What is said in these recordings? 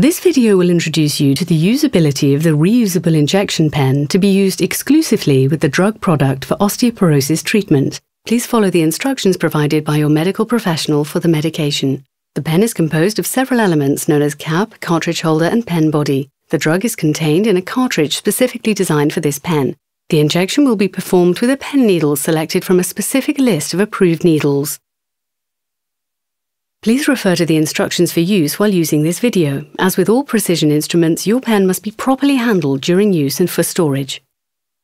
This video will introduce you to the usability of the reusable injection pen to be used exclusively with the drug product for osteoporosis treatment. Please follow the instructions provided by your medical professional for the medication. The pen is composed of several elements known as cap, cartridge holder, and pen body. The drug is contained in a cartridge specifically designed for this pen. The injection will be performed with a pen needle selected from a specific list of approved needles. Please refer to the instructions for use while using this video. As with all precision instruments, your pen must be properly handled during use and for storage.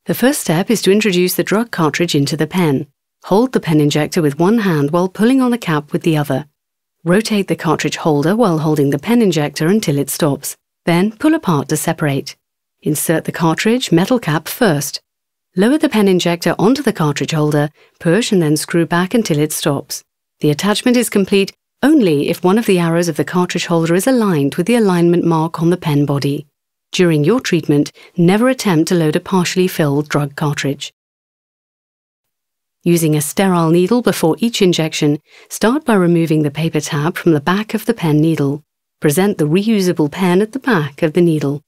The first step is to introduce the drug cartridge into the pen. Hold the pen injector with one hand while pulling on the cap with the other. Rotate the cartridge holder while holding the pen injector until it stops. Then pull apart to separate. Insert the cartridge metal cap first. Lower the pen injector onto the cartridge holder, push and then screw back until it stops. The attachment is complete only if one of the arrows of the cartridge holder is aligned with the alignment mark on the pen body. During your treatment, never attempt to load a partially filled drug cartridge. Using a sterile needle before each injection, start by removing the paper tab from the back of the pen needle. Present the reusable pen at the back of the needle.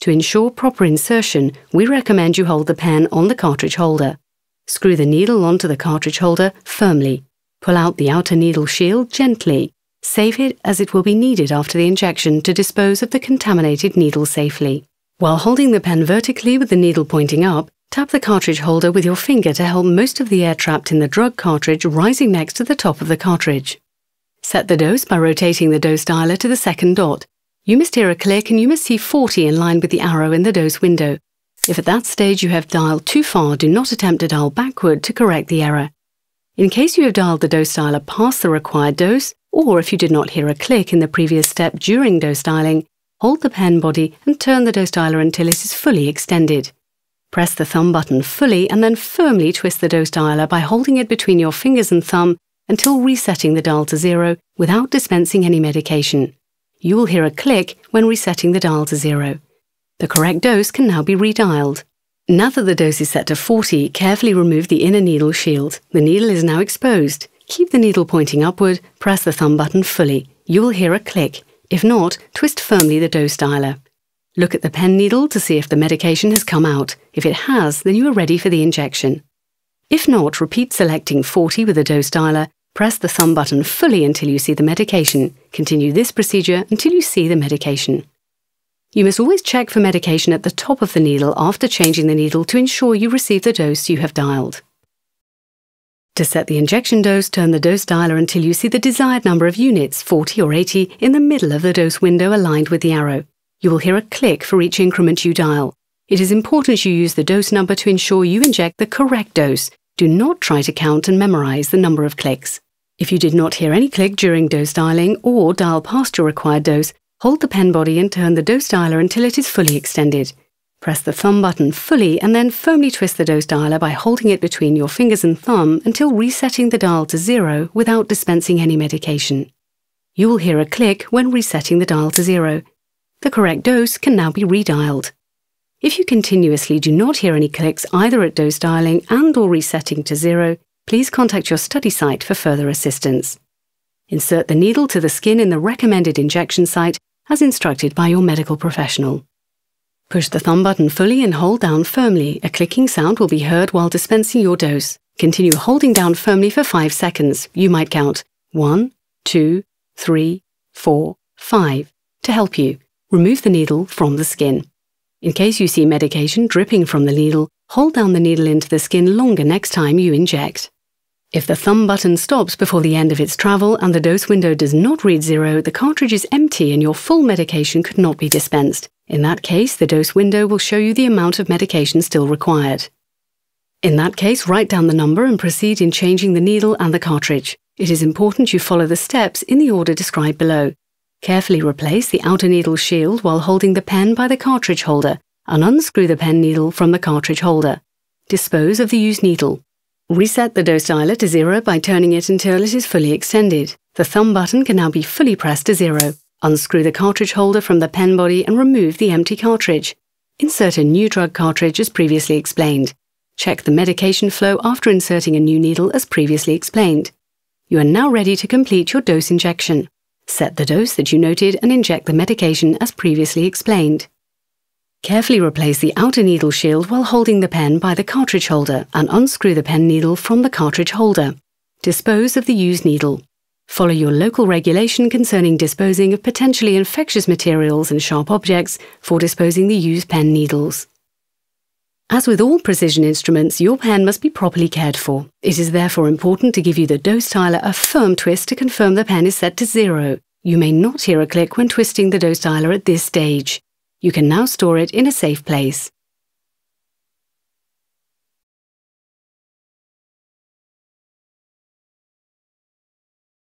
To ensure proper insertion, we recommend you hold the pen on the cartridge holder. Screw the needle onto the cartridge holder firmly. Pull out the outer needle shield gently. Save it as it will be needed after the injection to dispose of the contaminated needle safely. While holding the pen vertically with the needle pointing up, tap the cartridge holder with your finger to help most of the air trapped in the drug cartridge rising next to the top of the cartridge. Set the dose by rotating the dose dialer to the second dot. You must hear a click and you must see 40 in line with the arrow in the dose window. If at that stage you have dialed too far, do not attempt to dial backward to correct the error. In case you have dialed the dose dialer past the required dose, or if you did not hear a click in the previous step during dose dialing, hold the pen body and turn the dose dialer until it is fully extended. Press the thumb button fully and then firmly twist the dose dialer by holding it between your fingers and thumb until resetting the dial to zero without dispensing any medication. You will hear a click when resetting the dial to zero. The correct dose can now be redialed. Now that the dose is set to 40, carefully remove the inner needle shield. The needle is now exposed. Keep the needle pointing upward, press the thumb button fully. You will hear a click. If not, twist firmly the dose dialer. Look at the pen needle to see if the medication has come out. If it has, then you are ready for the injection. If not, repeat selecting 40 with the dose dialer, press the thumb button fully until you see the medication. Continue this procedure until you see the medication. You must always check for medication at the top of the needle after changing the needle to ensure you receive the dose you have dialed. To set the injection dose, turn the dose dialer until you see the desired number of units, 40 or 80, in the middle of the dose window aligned with the arrow. You will hear a click for each increment you dial. It is important you use the dose number to ensure you inject the correct dose. Do not try to count and memorize the number of clicks. If you did not hear any click during dose dialing or dial past your required dose, Hold the pen body and turn the dose dialer until it is fully extended. Press the thumb button fully and then firmly twist the dose dialer by holding it between your fingers and thumb until resetting the dial to zero without dispensing any medication. You will hear a click when resetting the dial to zero. The correct dose can now be redialed. If you continuously do not hear any clicks either at dose dialing and or resetting to zero, please contact your study site for further assistance. Insert the needle to the skin in the recommended injection site as instructed by your medical professional. Push the thumb button fully and hold down firmly. A clicking sound will be heard while dispensing your dose. Continue holding down firmly for 5 seconds. You might count 1, 2, 3, 4, 5 to help you. Remove the needle from the skin. In case you see medication dripping from the needle, hold down the needle into the skin longer next time you inject. If the thumb button stops before the end of its travel and the dose window does not read zero, the cartridge is empty and your full medication could not be dispensed. In that case, the dose window will show you the amount of medication still required. In that case, write down the number and proceed in changing the needle and the cartridge. It is important you follow the steps in the order described below. Carefully replace the outer needle shield while holding the pen by the cartridge holder and unscrew the pen needle from the cartridge holder. Dispose of the used needle. Reset the dose dialer to zero by turning it until it is fully extended. The thumb button can now be fully pressed to zero. Unscrew the cartridge holder from the pen body and remove the empty cartridge. Insert a new drug cartridge as previously explained. Check the medication flow after inserting a new needle as previously explained. You are now ready to complete your dose injection. Set the dose that you noted and inject the medication as previously explained. Carefully replace the outer needle shield while holding the pen by the cartridge holder and unscrew the pen needle from the cartridge holder. Dispose of the used needle. Follow your local regulation concerning disposing of potentially infectious materials and sharp objects for disposing the used pen needles. As with all precision instruments, your pen must be properly cared for. It is therefore important to give you the dose dialer a firm twist to confirm the pen is set to zero. You may not hear a click when twisting the dose dialer at this stage. You can now store it in a safe place.